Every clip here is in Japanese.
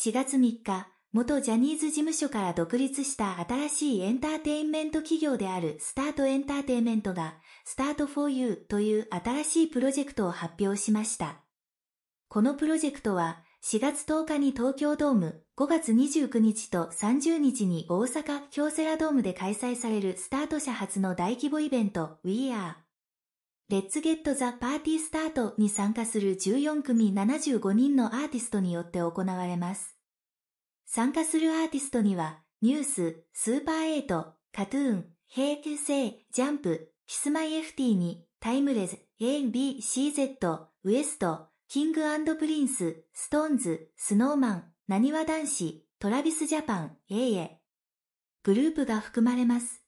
4月3日、元ジャニーズ事務所から独立した新しいエンターテインメント企業であるスタートエンターテインメントが、スタート for you という新しいプロジェクトを発表しました。このプロジェクトは、4月10日に東京ドーム、5月29日と30日に大阪京セラドームで開催されるスタート社初の大規模イベント We Are レッツ・ゲット・ザ・パーティー・スタートに参加する14組75人のアーティストによって行われます。参加するアーティストには、ニュース、スーパーエイト、カトゥーン、平球星、ジャンプ、キスマイエフティーに、タイムレズ、ANBCZ、ウエスト、キングアンド・プリンス、ストーンズ、スノーマン、なにわ男子、トラビスジャパン、エイエ。グループが含まれます。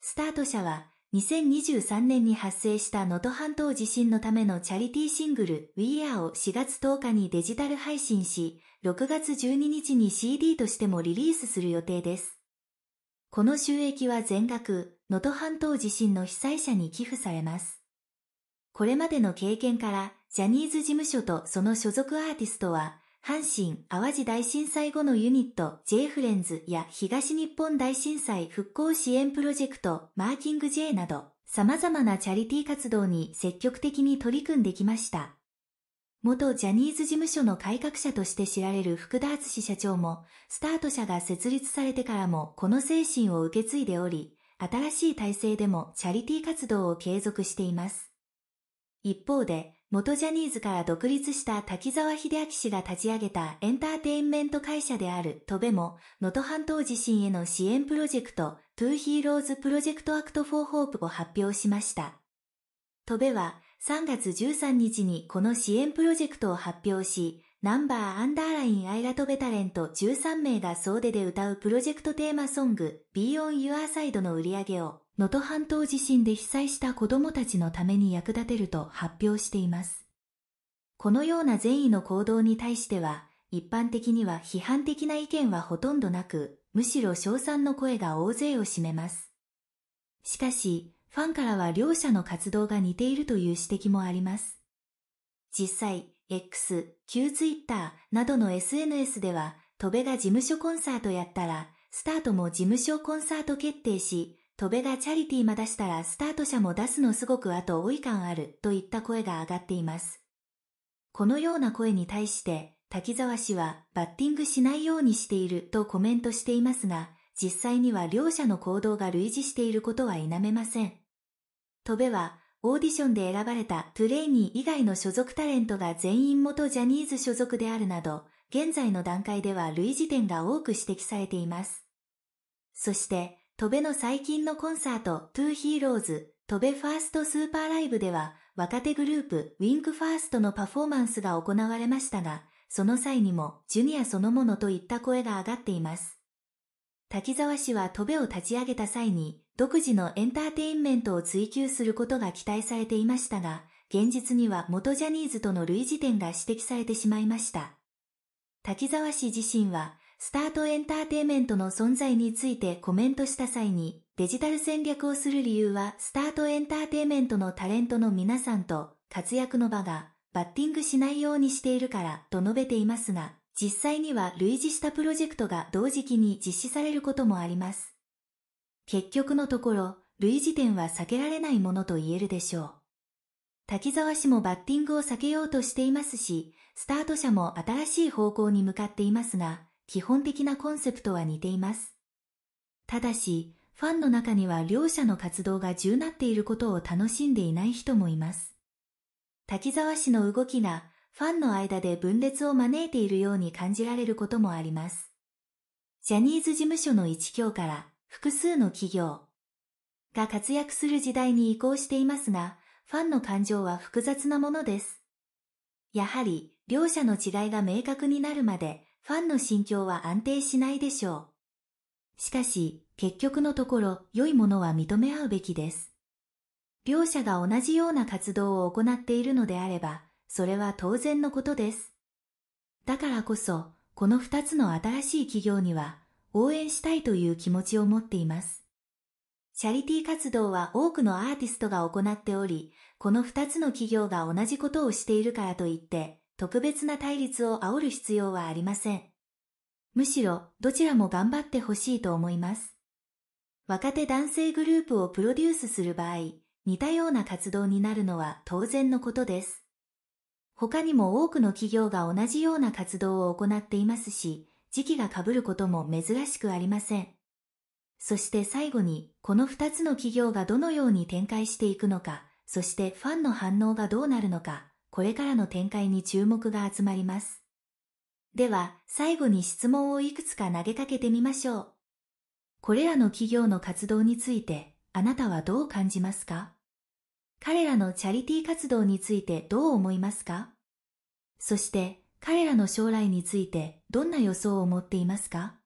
スタート者は、2023年に発生した能登半島地震のためのチャリティーシングル We Are を4月10日にデジタル配信し、6月12日に CD としてもリリースする予定です。この収益は全額、能登半島地震の被災者に寄付されます。これまでの経験から、ジャニーズ事務所とその所属アーティストは、阪神・淡路大震災後のユニット J フレンズや東日本大震災復興支援プロジェクトマーキング J など様々なチャリティー活動に積極的に取り組んできました。元ジャニーズ事務所の改革者として知られる福田敦社長も、スタート社が設立されてからもこの精神を受け継いでおり、新しい体制でもチャリティー活動を継続しています。一方で、元ジャニーズから独立した滝沢秀明氏が立ち上げたエンターテインメント会社であるトベも、能登半島地震への支援プロジェクト、トゥーヒーローズプロジェクトアクトフォーホープを発表しました。トベは3月13日にこの支援プロジェクトを発表し、ナンバーアンダーラインアイラトベタレント13名が総出で歌うプロジェクトテーマソング Be on Your Side の売り上げを能登半島地震で被災した子供たちのために役立てると発表しています。このような善意の行動に対しては、一般的には批判的な意見はほとんどなく、むしろ称賛の声が大勢を占めます。しかし、ファンからは両者の活動が似ているという指摘もあります。実際、X、Q ツイッターなどの SNS では、戸部が事務所コンサートやったら、スタートも事務所コンサート決定し、戸部がチャリティーま出したらスタート者も出すのすごく後追い感あるといった声が上がっています。このような声に対して、滝沢氏はバッティングしないようにしているとコメントしていますが、実際には両者の行動が類似していることは否めません。戸部はオーディションで選ばれたトゥレイニー以外の所属タレントが全員元ジャニーズ所属であるなど、現在の段階では類似点が多く指摘されています。そして、戸部の最近のコンサート、トゥーヒーローズ、戸部ファーストスーパーライブでは、若手グループ、ウィンクファーストのパフォーマンスが行われましたが、その際にも、ジュニアそのものといった声が上がっています。滝沢氏は戸辺を立ち上げた際に、独自のエンターテインメントを追求することが期待されていましたが、現実には元ジャニーズとの類似点が指摘されてしまいました。滝沢氏自身は、スタートエンターテイメントの存在についてコメントした際に、デジタル戦略をする理由は、スタートエンターテイメントのタレントの皆さんと活躍の場がバッティングしないようにしているからと述べていますが、実際には類似したプロジェクトが同時期に実施されることもあります。結局のところ、類似点は避けられないものと言えるでしょう。滝沢氏もバッティングを避けようとしていますし、スタート者も新しい方向に向かっていますが、基本的なコンセプトは似ています。ただし、ファンの中には両者の活動が重なっていることを楽しんでいない人もいます。滝沢氏の動きがファンの間で分裂を招いているように感じられることもあります。ジャニーズ事務所の一強から複数の企業が活躍する時代に移行していますが、ファンの感情は複雑なものです。やはり、両者の違いが明確になるまで、ファンの心境は安定しないでしょう。しかし、結局のところ、良いものは認め合うべきです。両者が同じような活動を行っているのであれば、それは当然のことです。だからこそ、この2つの新しい企業には応援したいという気持ちを持っています。チャリティー活動は多くのアーティストが行っており、この2つの企業が同じことをしているからといって、特別な対立を煽る必要はありません。むしろ、どちらも頑張ってほしいと思います。若手男性グループをプロデュースする場合、似たような活動になるのは当然のことです。他にも多くの企業が同じような活動を行っていますし、時期が被ることも珍しくありません。そして最後に、この2つの企業がどのように展開していくのか、そしてファンの反応がどうなるのか、これからの展開に注目が集まります。では、最後に質問をいくつか投げかけてみましょう。これらの企業の活動について、あなたはどう感じますか彼らのチャリティー活動についてどう思いますかそして彼らの将来についてどんな予想を持っていますか